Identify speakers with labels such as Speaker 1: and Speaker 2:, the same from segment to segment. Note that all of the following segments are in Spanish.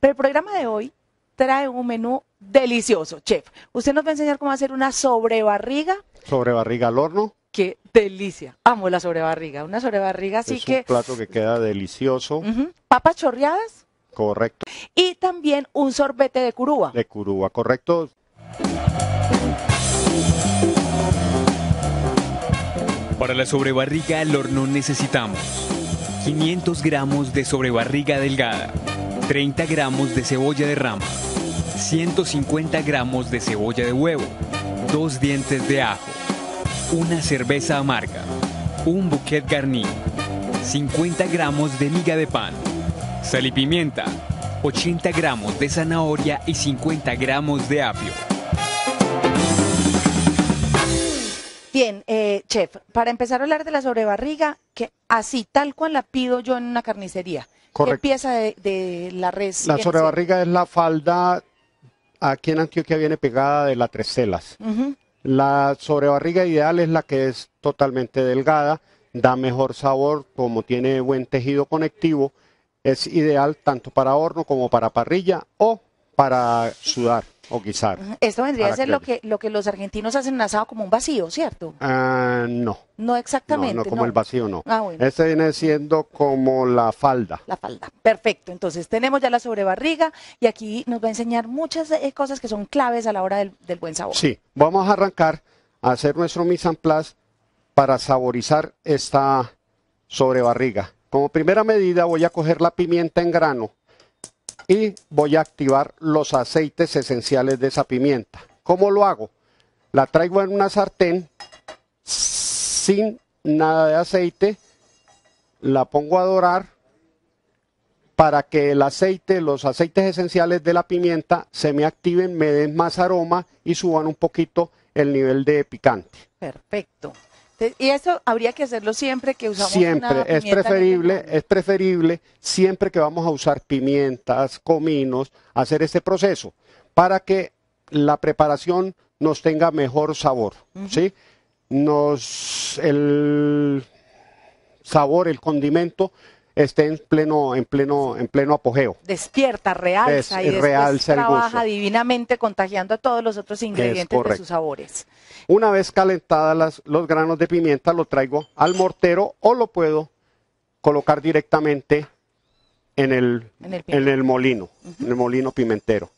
Speaker 1: Pero el programa de hoy trae un menú delicioso, chef. Usted nos va a enseñar cómo hacer una sobrebarriga.
Speaker 2: Sobrebarriga al horno. Qué delicia. Amo
Speaker 1: la sobrebarriga. Una sobrebarriga así es que. Un
Speaker 2: plato que queda delicioso.
Speaker 1: Papas chorreadas. Correcto. Y también un sorbete de curúa.
Speaker 3: De curúa, correcto. Para la sobrebarriga al horno necesitamos 500 gramos de sobrebarriga delgada, 30 gramos de cebolla de rama, 150 gramos de cebolla de huevo, 2 dientes de ajo, una cerveza amarga, un bouquet garni, 50 gramos de miga de pan, sal y pimienta, 80 gramos de zanahoria y 50 gramos de apio.
Speaker 1: Bien, eh, chef, para empezar a hablar de la sobrebarriga, que así tal cual la pido yo en una carnicería. Correcto. ¿Qué pieza de, la res? La sobrebarriga
Speaker 2: es la falda aquí en Antioquia viene pegada de las tres La sobrebarriga ideal es la que es totalmente delgada, da mejor sabor, como tiene buen tejido conectivo, es ideal tanto para horno como para parrilla o para sudar o guisar.
Speaker 1: Esto vendría a ser lo que, los argentinos hacen en asado como un vacío, ¿cierto?
Speaker 2: Ah, no.
Speaker 1: No exactamente. No, no como el
Speaker 2: vacío, no. Ah, bueno. Este viene siendo como la falda. La falda.
Speaker 1: Perfecto. Entonces tenemos ya la sobrebarriga y aquí nos va a enseñar muchas eh, cosas que son claves a la hora del, buen sabor. Sí,
Speaker 2: vamos a arrancar a hacer nuestro mise en place para saborizar esta sobrebarriga. Como primera medida voy a coger la pimienta en grano y voy a activar los aceites esenciales de esa pimienta. ¿Cómo lo hago? La traigo en una sartén sin nada de aceite, la pongo a dorar para que el aceite, los aceites esenciales de la pimienta se me activen, me den más aroma y suban un poquito el nivel de picante.
Speaker 1: Perfecto. Y eso habría que hacerlo siempre que usamos siempre. es preferible,
Speaker 2: es preferible siempre que vamos a usar pimientas, cominos, hacer este proceso para que la preparación nos tenga mejor sabor, ¿sí? Nos el sabor, el condimento esté en pleno, en pleno, en pleno apogeo.
Speaker 1: Despierta, realza y trabaja divinamente contagiando a todos los otros ingredientes de sus sabores.
Speaker 2: Una vez calentadas los granos de pimienta, lo traigo al mortero o lo puedo colocar directamente en el, en el, molino, en el molino pimentero.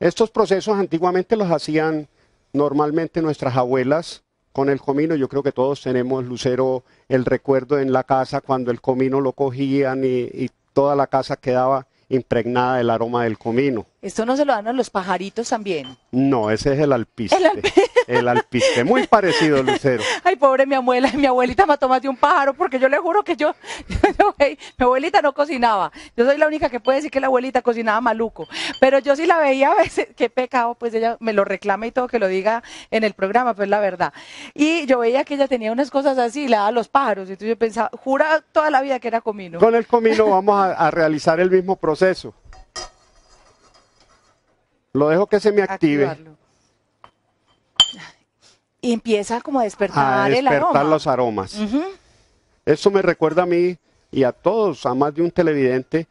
Speaker 2: Estos procesos antiguamente los hacían normalmente nuestras abuelas con el comino. Yo creo que todos tenemos, Lucero, el recuerdo en la casa cuando el comino lo cogían y, y toda la casa quedaba impregnada del aroma del comino.
Speaker 1: Esto no se lo dan a los pajaritos también.
Speaker 2: No, ese es el alpiste. El, alpiste, muy parecido, Lucero.
Speaker 1: Ay, pobre mi abuela, mi abuelita mató más de un pájaro porque yo le juro que yo, mi abuelita no cocinaba. Yo soy la única que puede decir que la abuelita cocinaba maluco, pero yo sí la veía a veces, qué pecado, pues ella me lo reclama y todo que lo diga en el programa, pues la verdad. Y yo veía que ella tenía unas cosas así, le daba a los pájaros, y entonces yo pensaba, jura toda la vida que era comino. Con el comino
Speaker 2: vamos a realizar el mismo proceso. Lo dejo que se me active.
Speaker 1: Y empieza como a despertar, a despertar los
Speaker 2: aromas. Eso me recuerda a mí y a todos, a más de un televidente,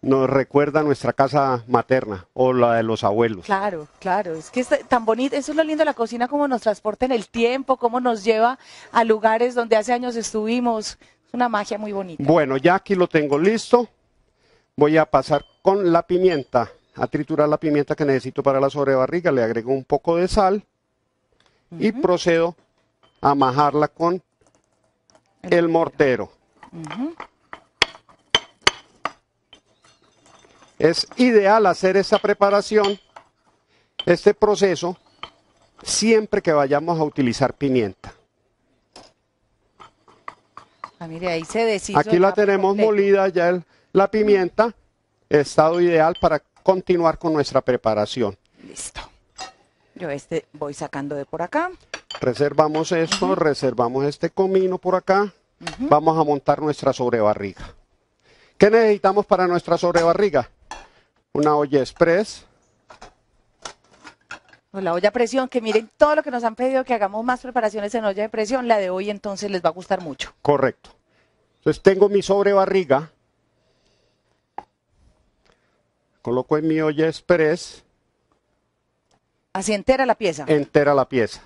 Speaker 2: nos recuerda nuestra casa materna o la de los abuelos.
Speaker 1: Claro, claro, es que es este, tan bonito, eso es lo lindo de la cocina, cómo nos transporta en el tiempo, cómo nos lleva a lugares donde hace años estuvimos, es una magia muy bonita.
Speaker 2: Bueno, ya aquí lo tengo listo, voy a pasar con la pimienta a triturar la pimienta que necesito para la sobrebarriga, le agrego un poco de sal y procedo a majarla con el, mortero. Es ideal hacer esta preparación, este proceso, siempre que vayamos a utilizar pimienta.
Speaker 1: Ah, Aquí la,
Speaker 2: tenemos molida ya la pimienta, estado ideal para continuar con nuestra preparación.
Speaker 1: Listo. Yo este voy sacando de
Speaker 2: por acá. Reservamos esto, reservamos este comino por acá. Vamos a montar nuestra sobrebarriga. ¿Qué necesitamos para nuestra sobrebarriga? Una olla express.
Speaker 1: la olla presión, que miren todo lo que nos han pedido que hagamos más preparaciones en olla de presión, la de hoy entonces les va a gustar mucho.
Speaker 2: Correcto. Entonces tengo mi sobrebarriga, coloco en mi olla express.
Speaker 1: Así entera la pieza.
Speaker 2: Entera la pieza.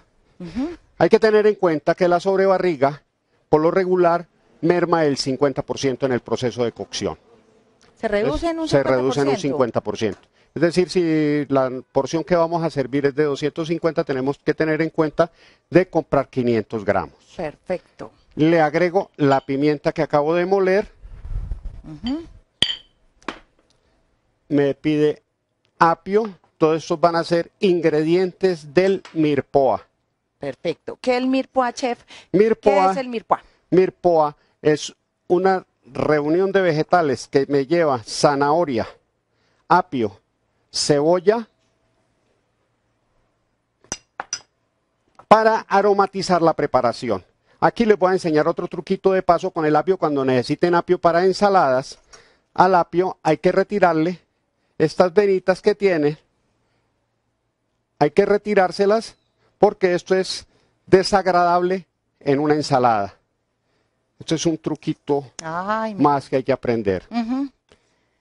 Speaker 2: Hay que tener en cuenta que la sobrebarriga, por lo regular, merma el 50% en el proceso de cocción.
Speaker 1: Se reduce en un 50%. Se reduce en un
Speaker 2: 50%. Es decir, si la porción que vamos a servir es de 250, tenemos que tener en cuenta de comprar 500 gramos.
Speaker 1: Perfecto.
Speaker 2: Le agrego la pimienta que acabo de moler me pide apio. Todos estos van a ser ingredientes del mirpoa.
Speaker 1: Perfecto. ¿Qué es el mirpoa, chef?
Speaker 2: Mirpoa, ¿Qué es el mirpoa? Mirpoa es una reunión de vegetales que me lleva zanahoria, apio, cebolla, para aromatizar la preparación. Aquí les voy a enseñar otro truquito de paso con el apio. Cuando necesiten apio para ensaladas, al apio hay que retirarle estas venitas que tiene, hay que retirárselas porque esto es desagradable en una ensalada. Esto es un truquito más que hay que aprender.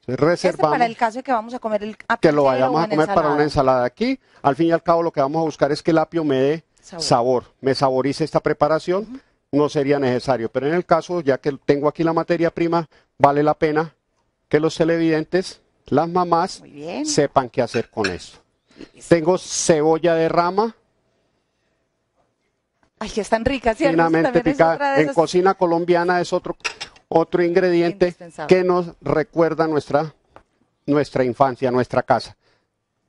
Speaker 2: Reservamos. para el
Speaker 1: caso de que vamos a comer el
Speaker 2: apio Que lo vayamos a comer para una ensalada aquí. Al fin y al cabo, lo que vamos a buscar es que el apio me dé sabor, me saborice esta preparación. No sería necesario, pero en el caso, ya que tengo aquí la materia prima, vale la pena que los televidentes las mamás sepan qué hacer con eso. Tengo cebolla de rama.
Speaker 1: Ay, que están ricas, En cocina
Speaker 2: colombiana es otro, otro ingrediente que nos recuerda nuestra, nuestra infancia, nuestra casa.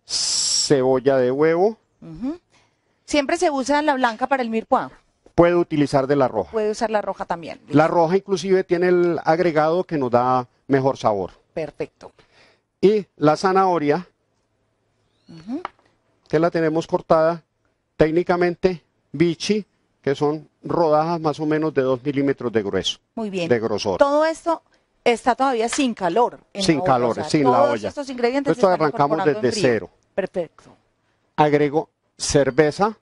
Speaker 2: Cebolla de huevo.
Speaker 1: Siempre se usa la blanca para el mirpua.
Speaker 2: Puedo utilizar de la roja.
Speaker 1: Puede usar la roja también.
Speaker 2: La roja inclusive tiene el agregado que nos da mejor sabor. Perfecto. Y la zanahoria, que la tenemos cortada técnicamente bichi, que son rodajas más o menos de 2 milímetros de grueso. Muy bien. De grosor. Todo
Speaker 1: esto está todavía sin calor. sin calor, sin la olla. Estos ingredientes esto arrancamos desde cero. Perfecto.
Speaker 2: Agrego cerveza.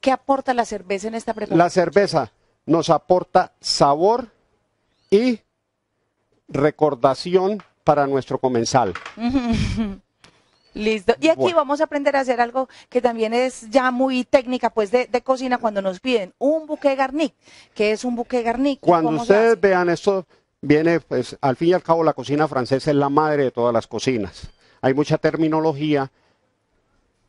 Speaker 1: ¿Qué aporta la cerveza en esta preparación? La
Speaker 2: cerveza nos aporta sabor y recordación para nuestro comensal. Listo. Y aquí
Speaker 1: vamos a aprender a hacer algo que también es ya muy técnica, pues, de, cocina, cuando nos piden un buque garni que es un buque garnic? Cuando ustedes
Speaker 2: vean esto, viene, pues, al fin y al cabo, la cocina francesa es la madre de todas las cocinas. Hay mucha terminología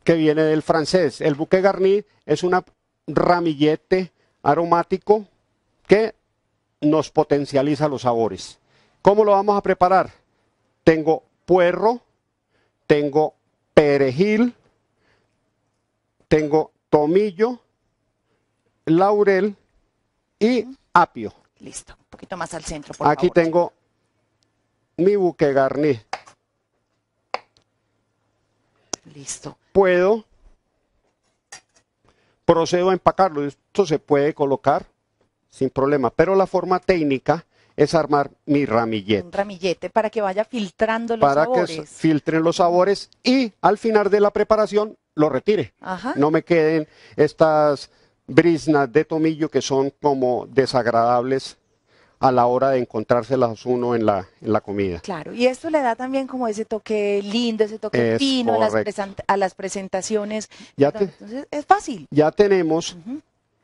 Speaker 2: que viene del francés. El buque garni es un ramillete aromático que nos potencializa los sabores. ¿Cómo lo vamos a preparar? Tengo puerro, tengo perejil, tengo tomillo, laurel y apio. Listo, un
Speaker 1: poquito más al centro, por Aquí
Speaker 2: tengo mi buque garni. Listo. Puedo, procedo a empacarlo. Esto se puede colocar sin problema, pero la forma técnica es armar mi ramillete. Un
Speaker 1: ramillete para que vaya filtrando los sabores. Para que
Speaker 2: filtren los sabores y al final de la preparación lo retire. No me queden estas brisnas de tomillo que son como desagradables a la hora de encontrárselas uno en la, en la comida.
Speaker 1: Claro, y esto le da también como ese toque lindo, ese toque fino a las, presentaciones. Ya Entonces es fácil.
Speaker 2: Ya tenemos,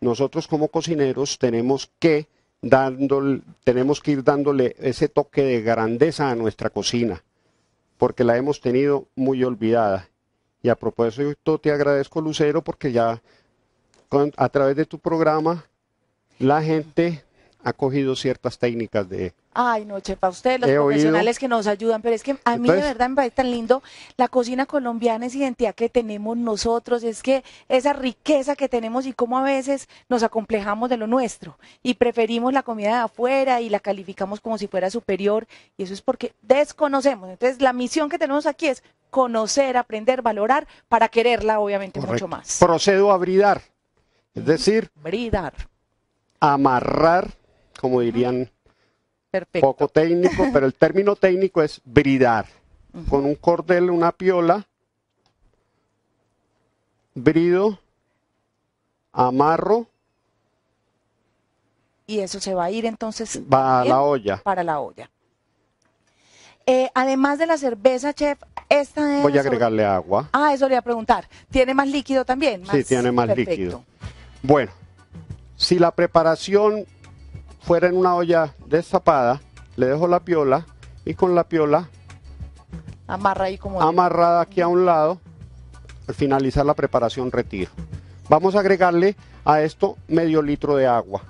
Speaker 2: nosotros como cocineros tenemos que dando, tenemos que ir dándole ese toque de grandeza a nuestra cocina, porque la hemos tenido muy olvidada. Y a propósito, te agradezco, Lucero, porque ya a través de tu programa la gente ha cogido ciertas técnicas de,
Speaker 1: Ay, no, Chepa, ustedes los profesionales que nos ayudan, pero es que a mí de verdad me parece tan lindo la cocina colombiana, esa identidad que tenemos nosotros, es que esa riqueza que tenemos y cómo a veces nos acomplejamos de lo nuestro y preferimos la comida de afuera y la calificamos como si fuera superior y eso es porque desconocemos. Entonces, la misión que tenemos aquí es conocer, aprender, valorar para quererla, obviamente, mucho más.
Speaker 2: Procedo a bridar, es decir, bridar. Amarrar, como dirían Perfecto. Poco técnico, pero el término técnico es bridar. Con un cordel, una piola, brido, amarro. Y
Speaker 1: eso se va a ir entonces. Va a la olla. Para la olla. Eh, además de la cerveza, chef, esta es. Voy a
Speaker 2: agregarle agua.
Speaker 1: Ah, eso le voy a preguntar. ¿Tiene más líquido también? Sí, tiene más líquido.
Speaker 2: Bueno, si la preparación fuera en una olla destapada, le dejo la piola y con la piola
Speaker 1: Amarra ahí como
Speaker 2: amarrada aquí a un lado, al finalizar la preparación retiro. Vamos a agregarle a esto medio litro de agua.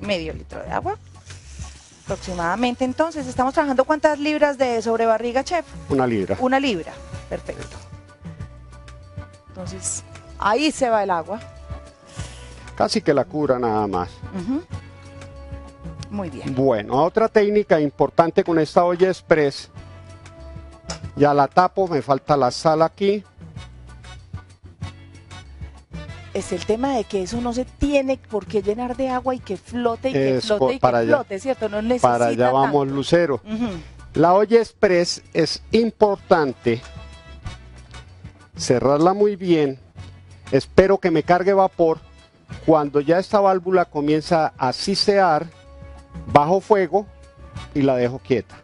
Speaker 1: Medio litro de agua. Aproximadamente entonces, estamos trabajando cuántas libras de sobrebarriga, chef?
Speaker 2: Una libra. Una libra, perfecto.
Speaker 1: Entonces, ahí se va el agua.
Speaker 2: Casi que la cura nada más. Ajá. Muy bien. Bueno, otra técnica importante con esta olla express. Ya la tapo, me falta la sal aquí.
Speaker 1: Es el tema de que eso no se tiene por qué llenar de agua y que flote y que flote y que flote, ¿cierto? No necesita Para allá vamos,
Speaker 2: Lucero. La olla express es importante cerrarla muy bien. Espero que me cargue vapor. Cuando ya esta válvula comienza a sisear, bajo fuego y la dejo quieta.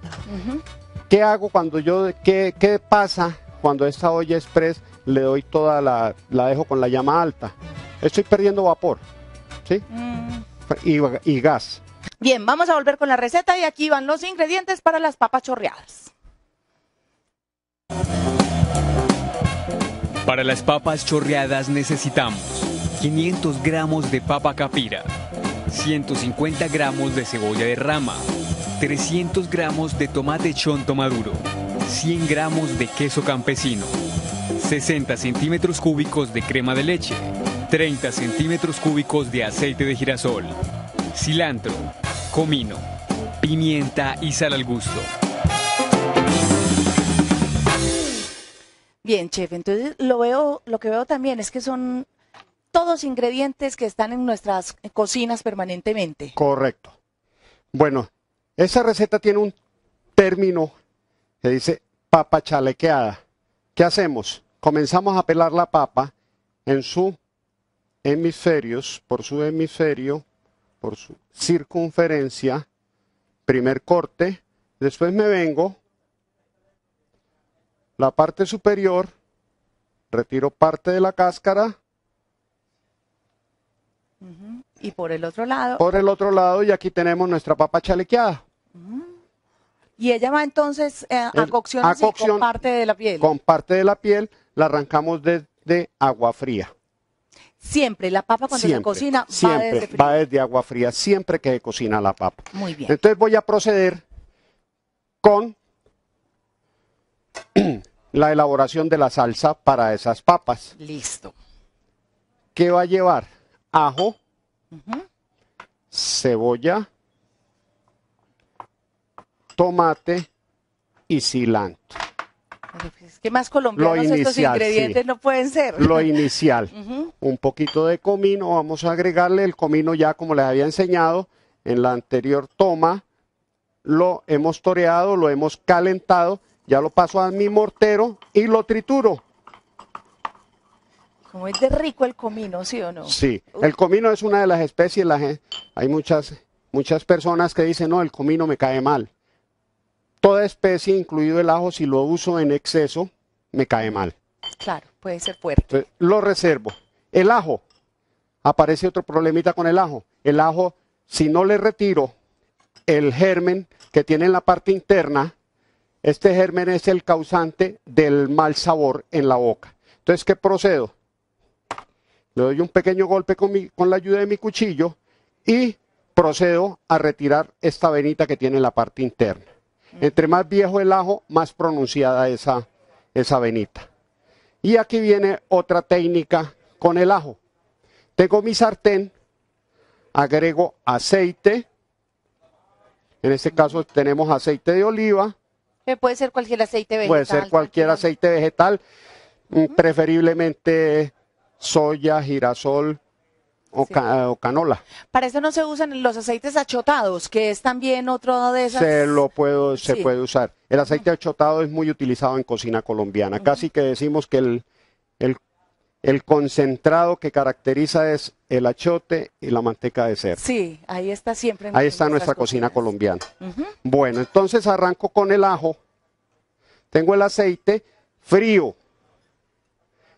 Speaker 2: ¿Qué hago cuando yo, qué, qué, pasa cuando esta olla express le doy toda la, la dejo con la llama alta? Estoy perdiendo vapor, ¿sí? Mm. Y, y
Speaker 3: gas.
Speaker 1: Bien, vamos a volver con la receta y aquí van los ingredientes para las papas chorreadas.
Speaker 3: Para las papas chorreadas necesitamos 500 gramos de papa capira, 150 gramos de cebolla de rama, 300 gramos de tomate chonto maduro, 100 gramos de queso campesino, 60 centímetros cúbicos de crema de leche, 30 centímetros cúbicos de aceite de girasol, cilantro, comino, pimienta y sal al gusto.
Speaker 1: Bien, chef, entonces lo veo, lo que veo también es que son todos ingredientes que están en nuestras cocinas permanentemente.
Speaker 2: Correcto. Bueno, esa receta tiene un término que dice papa chalequeada. ¿Qué hacemos? Comenzamos a pelar la papa en su hemisferios, por su hemisferio, por su circunferencia, primer corte, después me vengo, la parte superior, retiro parte de la cáscara,
Speaker 1: y por el otro lado. Por el otro
Speaker 2: lado, y aquí tenemos nuestra papa chalequeada.
Speaker 1: Y ella va entonces eh, a cocción con parte de la piel. Con
Speaker 2: parte de la piel la arrancamos desde agua fría.
Speaker 1: Siempre, la papa cuando se cocina va desde
Speaker 2: va desde agua fría, siempre que se cocina la papa. Muy bien. Entonces voy a proceder con la elaboración de la salsa para esas papas. Listo. ¿Qué va a llevar? ajo, cebolla, tomate y cilantro.
Speaker 1: Pues, ¿Qué más colombianos estos ingredientes no pueden ser. Lo
Speaker 2: inicial. Un poquito de comino, vamos a agregarle el comino ya como les había enseñado en la anterior toma. Lo hemos toreado, lo hemos calentado, ya lo paso a mi mortero y lo trituro.
Speaker 1: Como es de rico el comino, ¿sí o no? Sí,
Speaker 2: el comino es una de las especies, la hay muchas, muchas personas que dicen, no, el comino me cae mal. Toda especie, incluido el ajo, si lo uso en exceso, me cae mal.
Speaker 1: Claro, puede ser fuerte.
Speaker 2: lo reservo. El ajo, aparece otro problemita con el ajo. El ajo, si no le retiro el germen que tiene en la parte interna, este germen es el causante del mal sabor en la boca. Entonces, ¿qué procedo? le doy un pequeño golpe con, la ayuda de mi cuchillo y procedo a retirar esta venita que tiene en la parte interna. Entre más viejo el ajo, más pronunciada esa, esa venita. Y aquí viene otra técnica con el ajo. Tengo mi sartén, agrego aceite. En este caso tenemos aceite de oliva.
Speaker 1: Eh, puede ser cualquier aceite vegetal. Puede ser
Speaker 2: cualquier aceite vegetal, preferiblemente soya, girasol, eh, o, canola.
Speaker 1: Para eso no se usan los aceites achotados, que es también otro de esos? Se
Speaker 2: lo puedo, se puede usar. El aceite achotado es muy utilizado en cocina colombiana. Casi que decimos que el, concentrado que caracteriza es el achote y la manteca de cerdo.
Speaker 1: Sí, ahí está siempre. ahí está nuestra
Speaker 2: cocina colombiana. Bueno, entonces arranco con el ajo. Tengo el aceite frío.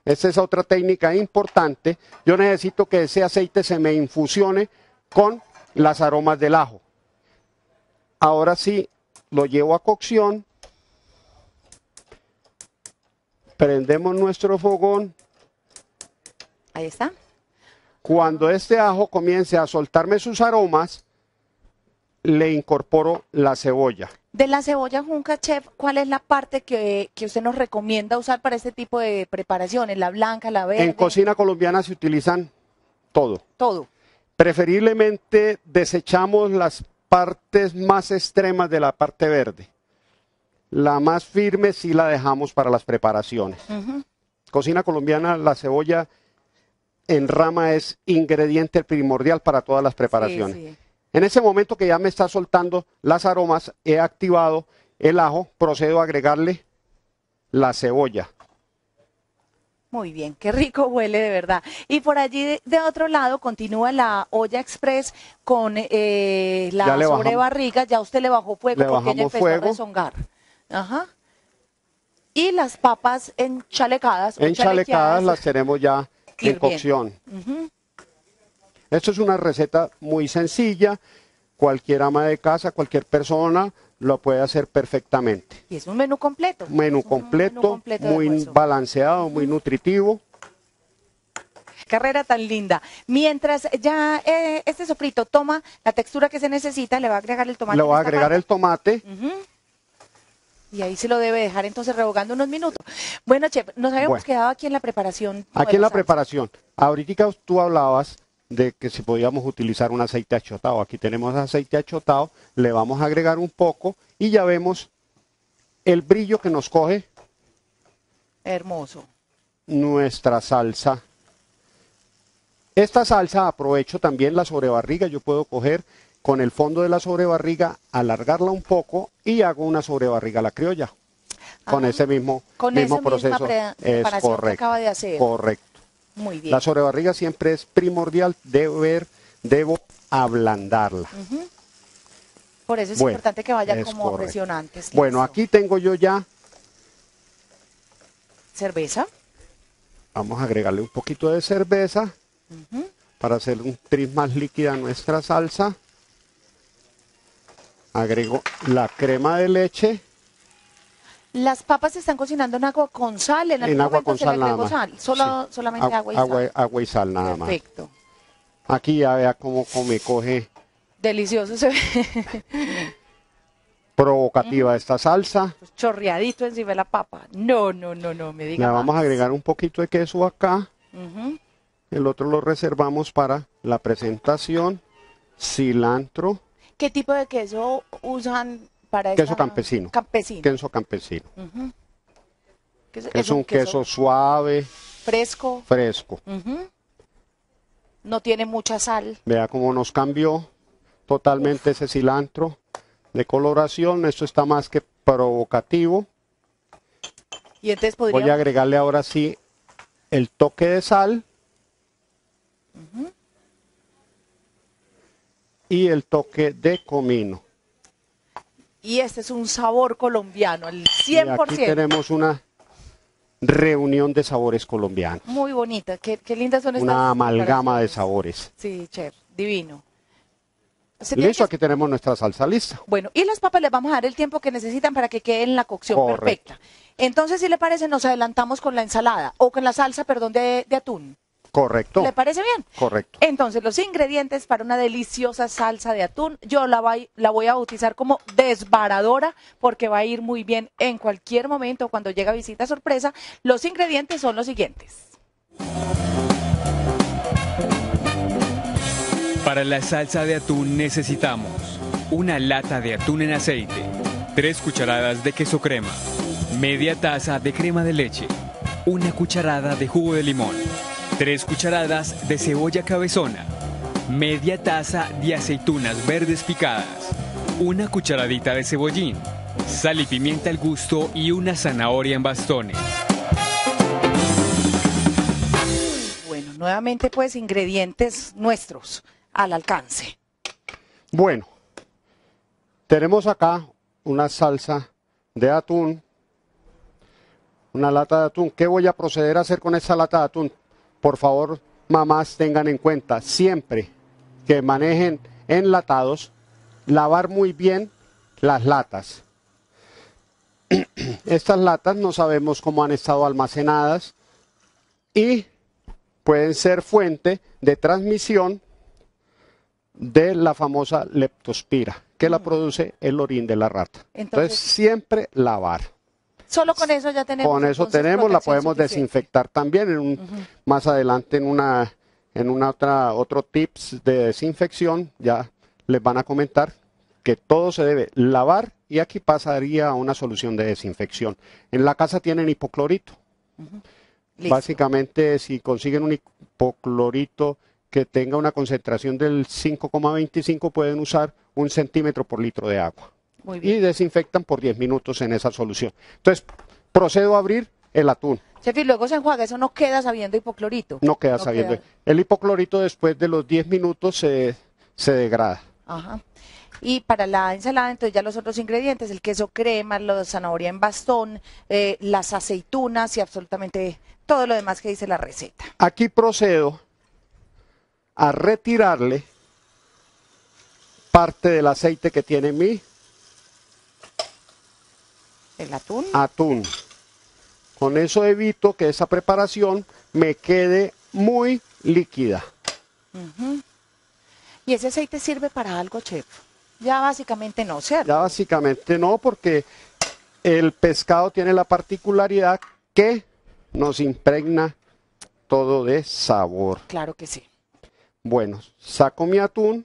Speaker 2: Esa es otra técnica importante. Yo necesito que ese aceite se me infusione con las aromas del ajo. Ahora sí, lo llevo a cocción. Prendemos nuestro fogón. Ahí está. Cuando este ajo comience a soltarme sus aromas, le incorporo la cebolla.
Speaker 1: De la cebolla junca, chef, ¿cuál es la parte que, usted nos recomienda usar para este tipo de preparaciones? ¿La blanca, la verde? En
Speaker 2: cocina colombiana se utilizan todo. Todo. Preferiblemente desechamos las partes más extremas de la parte verde. La más firme sí la dejamos para las preparaciones. Cocina colombiana, la cebolla en rama es ingrediente primordial para todas las preparaciones. sí. En ese momento que ya me está soltando las aromas, he activado el ajo, procedo a agregarle la cebolla.
Speaker 1: Muy bien, qué rico huele de verdad. Y por allí de, otro lado continúa la olla express con eh, la sobrebarriga. ya usted le bajó fuego porque ella empezó a rezongar. Ajá. Y las papas enchalecadas. Enchalecadas las
Speaker 2: tenemos ya en cocción. Esto es una receta muy sencilla, cualquier ama de casa, cualquier persona lo puede hacer perfectamente.
Speaker 1: Y es un menú completo.
Speaker 2: Menú completo, muy balanceado, muy nutritivo
Speaker 1: carrera tan linda. Mientras ya eh, este sofrito toma la textura que se necesita, le va a agregar el tomate. Le va a
Speaker 2: agregar el tomate.
Speaker 1: Y ahí se lo debe dejar entonces rebogando unos minutos. Bueno, Chef, nos habíamos quedado aquí en la preparación. Aquí en la
Speaker 2: preparación. Ahorita tú hablabas de que si podíamos utilizar un aceite achotado. Aquí tenemos aceite achotado, le vamos a agregar un poco y ya vemos el brillo que nos coge. Hermoso. Nuestra salsa. Esta salsa aprovecho también la sobrebarriga, yo puedo coger con el fondo de la sobrebarriga, alargarla un poco y hago una sobrebarriga a la criolla. Con ah, ese mismo, con mismo proceso. es correcto. Correcto. Muy bien. La sobrebarriga siempre es primordial, deber, debo ablandarla.
Speaker 1: Por eso es importante que vaya como presionante.
Speaker 2: Bueno, aquí tengo yo ya... Cerveza. Vamos a agregarle un poquito de cerveza para hacer un tris más líquida nuestra salsa. Agrego la crema de leche.
Speaker 1: Las papas se están cocinando en agua con sal. En, en agua con sal nada Solamente agua y sal.
Speaker 2: Agua y sal nada más. Perfecto. Aquí ya vea cómo come, coge.
Speaker 1: Delicioso se ve.
Speaker 2: provocativa esta salsa.
Speaker 1: Pues chorreadito encima de la papa. No, no, no, no, me diga. Le vamos
Speaker 2: a agregar un poquito de queso acá. El otro lo reservamos para la presentación. Cilantro.
Speaker 1: ¿Qué tipo de queso usan queso
Speaker 2: campesino. Queso campesino.
Speaker 1: es, un, queso,
Speaker 2: suave.
Speaker 1: Fresco. Fresco. No tiene mucha sal.
Speaker 2: Vea cómo nos cambió totalmente ese cilantro de coloración. Esto está más que provocativo.
Speaker 1: Y Voy a
Speaker 2: agregarle ahora sí el toque de sal. Y el toque de comino.
Speaker 1: Y este es un sabor colombiano, el 100%. aquí tenemos
Speaker 2: una reunión de sabores colombianos.
Speaker 1: Muy bonita, qué, qué lindas son estas. Una amalgama
Speaker 2: de sabores.
Speaker 1: Sí, chef, divino. Listo, que... aquí
Speaker 2: tenemos nuestra salsa lista.
Speaker 1: Bueno, y las papas les vamos a dar el tiempo que necesitan para que queden la cocción perfecta. Entonces, si le parece, nos adelantamos con la ensalada, o con la salsa, perdón, de atún.
Speaker 2: Correcto. ¿Le parece bien? Correcto.
Speaker 1: Entonces, los ingredientes para una deliciosa salsa de atún, yo la, la voy a bautizar como desbaradora porque va a ir muy bien en cualquier momento cuando llega visita sorpresa. Los ingredientes son los siguientes.
Speaker 3: Para la salsa de atún necesitamos una lata de atún en aceite, tres cucharadas de queso crema, media taza de crema de leche, una cucharada de jugo de limón tres cucharadas de cebolla cabezona, media taza de aceitunas verdes picadas, una cucharadita de cebollín, sal y pimienta al gusto y una zanahoria en bastones.
Speaker 1: Bueno, nuevamente pues ingredientes nuestros al alcance.
Speaker 2: Bueno, tenemos acá una salsa de atún, una lata de atún. ¿Qué voy a proceder a hacer con esa lata de atún? por favor, mamás tengan en cuenta siempre que manejen enlatados, lavar muy bien las latas. Estas latas no sabemos cómo han estado almacenadas y pueden ser fuente de transmisión de la famosa leptospira que la mm. produce el orín de la rata. Entonces, Entonces siempre lavar.
Speaker 1: Solo con eso ya tenemos. Con eso tenemos, la podemos
Speaker 2: desinfectar también en más adelante en una en una otra otro tips de desinfección ya les van a comentar que todo se debe lavar y aquí pasaría a una solución de desinfección. En la casa tienen hipoclorito. Básicamente si consiguen un hipoclorito que tenga una concentración del 5,25 pueden usar un centímetro por litro de agua y desinfectan por 10 minutos en esa solución. Entonces, procedo a abrir el atún.
Speaker 1: Chef, y luego se enjuaga, eso no queda sabiendo hipoclorito. No queda sabiendo.
Speaker 2: El hipoclorito después de los 10 minutos se, degrada.
Speaker 1: Ajá. Y para la ensalada, entonces ya los otros ingredientes, el queso crema, la zanahoria en bastón, eh, las aceitunas y absolutamente todo lo demás que dice la receta.
Speaker 2: Aquí procedo a retirarle parte del aceite que tiene mi el atún. Atún. Con eso evito que esa preparación me quede muy líquida.
Speaker 1: ¿Y ese aceite sirve para algo, chef?
Speaker 2: Ya básicamente no, ¿cierto? Ya básicamente no, porque el pescado tiene la particularidad que nos impregna todo de sabor. Claro que sí. Bueno, saco mi atún,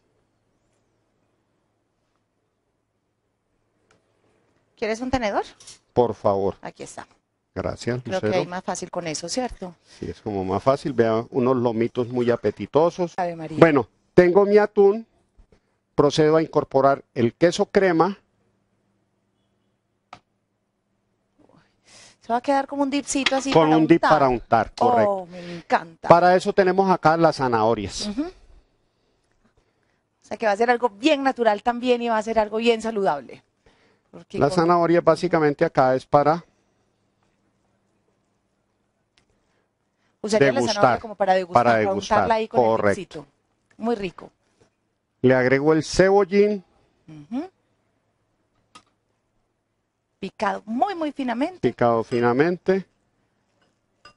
Speaker 1: ¿Quieres un tenedor?
Speaker 2: Por favor. Aquí está. Gracias. Creo que hay más
Speaker 1: fácil con eso, ¿cierto?
Speaker 2: Sí, es como más fácil. Vean unos lomitos muy apetitosos. Bueno, tengo mi atún. Procedo a incorporar el queso crema.
Speaker 1: Se va a quedar como un dipcito así. Con un dip para untar, oh, correcto. Oh, me encanta.
Speaker 2: Para eso tenemos acá las zanahorias.
Speaker 1: O sea que va a ser algo bien natural también y va a ser algo bien saludable
Speaker 2: la zanahoria básicamente acá es para
Speaker 1: Usaría la zanahoria como para degustar, para degustar, ahí con correcto. Muy rico.
Speaker 2: Le agrego el cebollín.
Speaker 1: Picado muy, muy finamente.
Speaker 2: Picado finamente.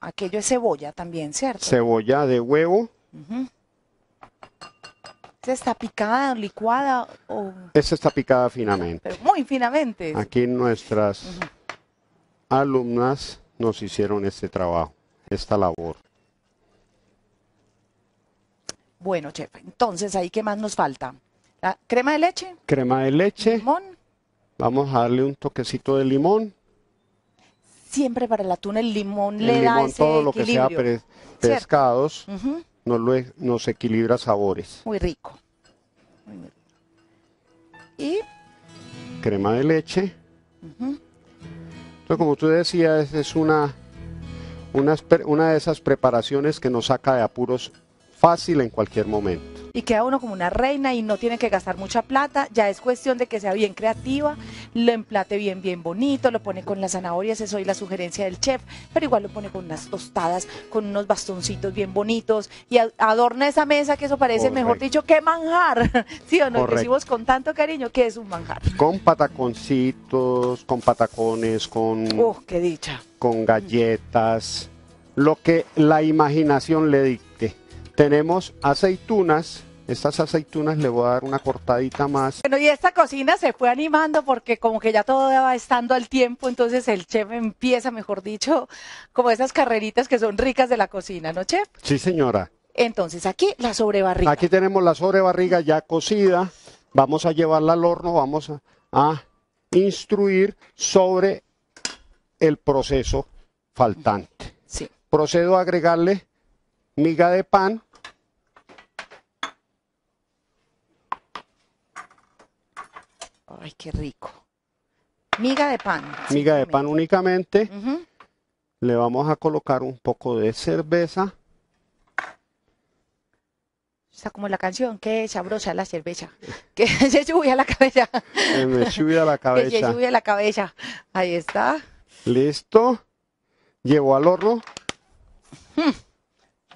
Speaker 1: Aquello es cebolla también, ¿cierto?
Speaker 2: Cebolla de huevo
Speaker 1: está picada, licuada o...?
Speaker 2: Esta está picada finamente. muy finamente. Aquí nuestras alumnas nos hicieron este trabajo, esta labor.
Speaker 1: Bueno, chef, entonces, ¿ahí qué más nos falta? ¿La crema de leche?
Speaker 2: Crema de leche. Limón. Vamos a darle un toquecito de limón.
Speaker 1: Siempre para el atún el limón le da ese todo lo que sea pescados
Speaker 2: nos, equilibra sabores. Muy rico. Y crema de leche. Entonces, como tú decías, es una, una, una de esas preparaciones que nos saca de apuros fácil en cualquier momento.
Speaker 1: Y queda uno como una reina y no tiene que gastar mucha plata, ya es cuestión de que sea bien creativa lo emplate bien, bien bonito, lo pone con las zanahorias, eso es la sugerencia del chef, pero igual lo pone con unas tostadas, con unos bastoncitos bien bonitos y adorna esa mesa que eso parece, mejor dicho, que manjar, ¿sí o no? recibimos con tanto cariño que es un manjar.
Speaker 2: Con pataconcitos, con patacones, con... Oh, qué dicha! Con galletas, lo que la imaginación le dicte. Tenemos aceitunas estas aceitunas le voy a dar una cortadita más.
Speaker 1: Bueno, y esta cocina se fue animando porque como que ya todo va estando al tiempo, entonces el chef empieza, mejor dicho, como esas carreritas que son ricas de la cocina, ¿no, chef?
Speaker 2: Sí, señora.
Speaker 1: Entonces aquí la sobrebarriga. Aquí
Speaker 2: tenemos la sobrebarriga ya cocida. Vamos a llevarla al horno, vamos a, a instruir sobre el proceso faltante. Sí. Procedo a agregarle miga de pan
Speaker 1: Ay, qué rico. Miga de pan.
Speaker 2: Miga de pan únicamente. Le vamos a colocar un poco de cerveza.
Speaker 1: Está como la canción, qué sabrosa la cerveza. Que se sube a la cabeza.
Speaker 2: Que me la cabeza. Que se
Speaker 1: la cabeza. Ahí está.
Speaker 2: Listo. Llevo al horno.
Speaker 1: Hmm.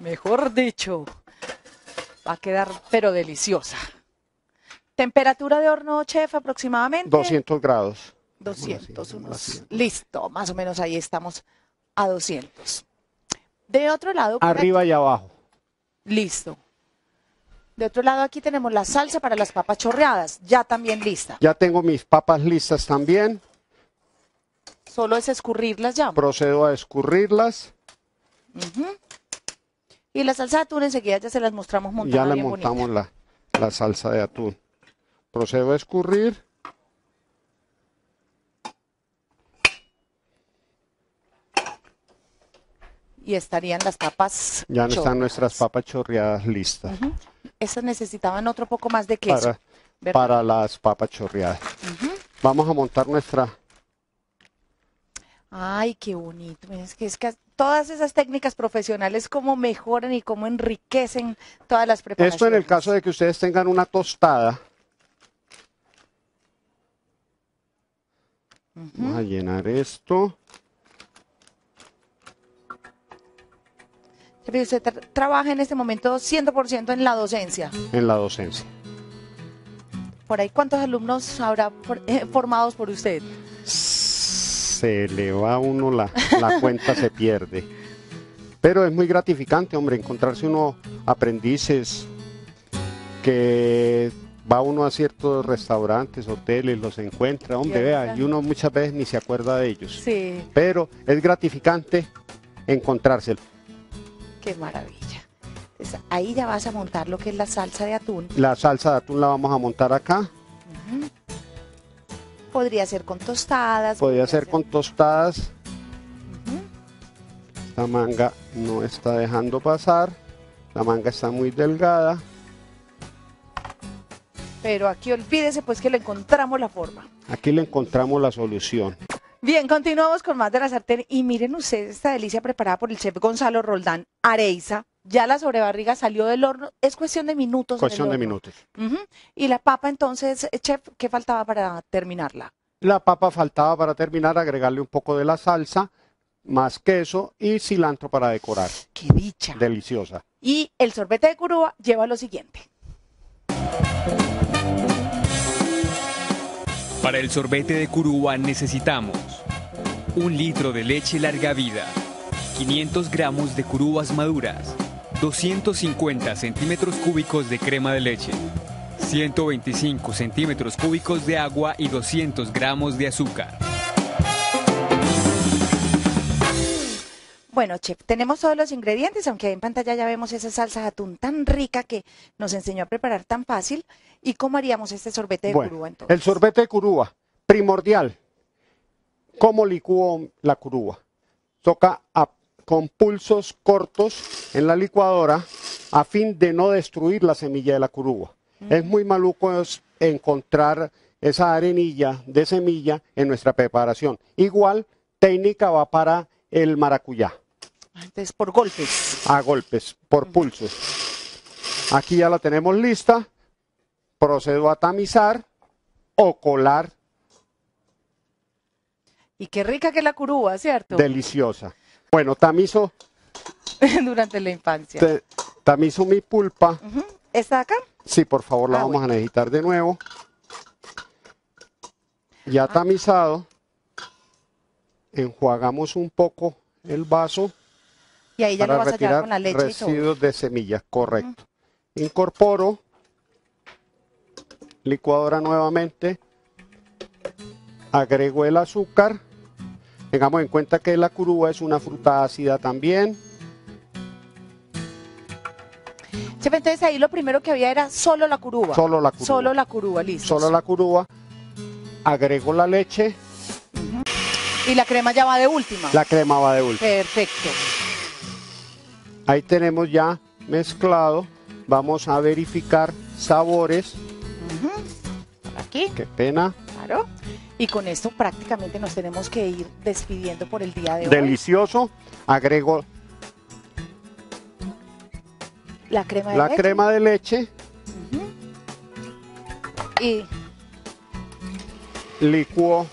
Speaker 1: Mejor dicho, va a quedar pero deliciosa. Temperatura de horno, chef, aproximadamente. 200
Speaker 2: grados. 200,
Speaker 1: Listo, más o menos ahí estamos a 200. De otro lado. Arriba
Speaker 2: y abajo. Listo.
Speaker 1: De otro lado aquí tenemos la salsa para las papas chorreadas, ya también lista.
Speaker 2: Ya tengo mis papas listas también.
Speaker 1: Solo es escurrirlas ya.
Speaker 2: Procedo a escurrirlas.
Speaker 1: Y la salsa de atún enseguida ya se las mostramos montada. Ya le montamos
Speaker 2: la salsa de atún. Procedo a escurrir.
Speaker 1: Y estarían las papas. Ya no están nuestras
Speaker 2: papas chorreadas listas.
Speaker 1: Estas necesitaban otro poco más de queso. Para,
Speaker 2: las papas chorreadas. Vamos a montar nuestra.
Speaker 1: Ay, qué bonito. que, es que todas esas técnicas profesionales cómo mejoran y cómo enriquecen todas las preparaciones. Esto en
Speaker 2: el caso de que ustedes tengan una tostada Vamos a llenar esto.
Speaker 1: usted trabaja en este momento 100% en la docencia.
Speaker 2: En la docencia.
Speaker 1: ¿Por ahí cuántos alumnos habrá eh, formados por usted?
Speaker 2: Se le va uno la, la cuenta, se pierde. Pero es muy gratificante, hombre, encontrarse uno aprendices que va uno a ciertos restaurantes, hoteles, los encuentra, donde vea, y uno muchas veces ni se acuerda de ellos. Sí. Pero es gratificante encontrárselo.
Speaker 1: Qué maravilla. Pues ahí ya vas a montar lo que es la salsa de atún.
Speaker 2: La salsa de atún la vamos a montar acá.
Speaker 1: Podría ser con tostadas.
Speaker 2: Podría, ser, con tostadas. Esta manga no está dejando pasar. La manga está muy delgada
Speaker 1: pero aquí olvídese pues que le encontramos la forma.
Speaker 2: Aquí le encontramos la solución.
Speaker 1: Bien, continuamos con más de la sartén y miren ustedes esta delicia preparada por el chef Gonzalo Roldán Areiza. Ya la sobrebarriga salió del horno, es cuestión de minutos. Cuestión de minutos. Y la papa entonces, eh, chef, ¿qué faltaba para terminarla?
Speaker 2: La papa faltaba para terminar agregarle un poco de la salsa, más queso y cilantro para decorar. ¡Qué dicha! Deliciosa.
Speaker 1: Y el sorbete de curúa lleva lo siguiente.
Speaker 3: Para el sorbete de curuba necesitamos un litro de leche larga vida, 500 gramos de curubas maduras, 250 centímetros cúbicos de crema de leche, 125 centímetros cúbicos de agua y 200 gramos de azúcar.
Speaker 1: Bueno, Chef, tenemos todos los ingredientes, aunque en pantalla ya vemos esa salsa de atún tan rica que nos enseñó a preparar tan fácil. ¿Y cómo haríamos este sorbete de curúa entonces?
Speaker 2: El sorbete de curúa, primordial. ¿Cómo licúo la curúa? Toca con pulsos cortos en la licuadora a fin de no destruir la semilla de la curúa. Es muy maluco encontrar esa arenilla de semilla en nuestra preparación. Igual, técnica va para el maracuyá. Ah, entonces, por golpes. A golpes, por pulsos. Aquí ya la tenemos lista procedo a tamizar o colar.
Speaker 1: Y qué rica que es la curúa, ¿cierto?
Speaker 2: Deliciosa. Bueno, tamizo.
Speaker 1: Durante la infancia.
Speaker 2: tamizo mi pulpa. ¿Está acá? Sí, por favor, la ah, vamos a necesitar de nuevo. Ya ah. tamizado. Enjuagamos un poco el vaso.
Speaker 1: Y ahí ya lo vas a llevar con la leche. Residuos y
Speaker 2: todo. de semillas, correcto. Incorporo licuadora nuevamente, agrego el azúcar, tengamos en cuenta que la curuba es una fruta ácida también.
Speaker 1: entonces ahí lo primero que había era solo la curuba.
Speaker 2: Solo la curuba. Solo la curuba, listo. Solo la curuba, agrego la leche.
Speaker 1: Y la crema ya va de última. La crema va de última. Perfecto.
Speaker 2: Ahí tenemos ya mezclado. Vamos a verificar sabores. Qué pena.
Speaker 1: Claro. Y con esto prácticamente nos tenemos que ir despidiendo por el día de hoy.
Speaker 2: Delicioso. Agrego
Speaker 1: la crema de la leche. crema de leche. Y
Speaker 2: licuó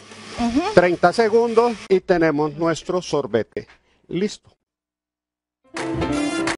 Speaker 2: 30 segundos y tenemos nuestro sorbete. Listo.